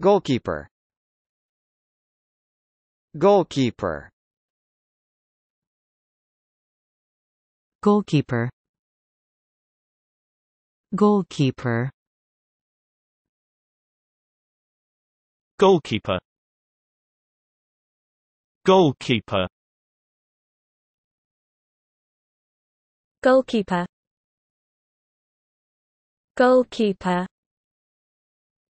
Goalkeeper Goalkeeper Goalkeeper Goalkeeper Goalkeeper Goalkeeper Goalkeeper Goalkeeper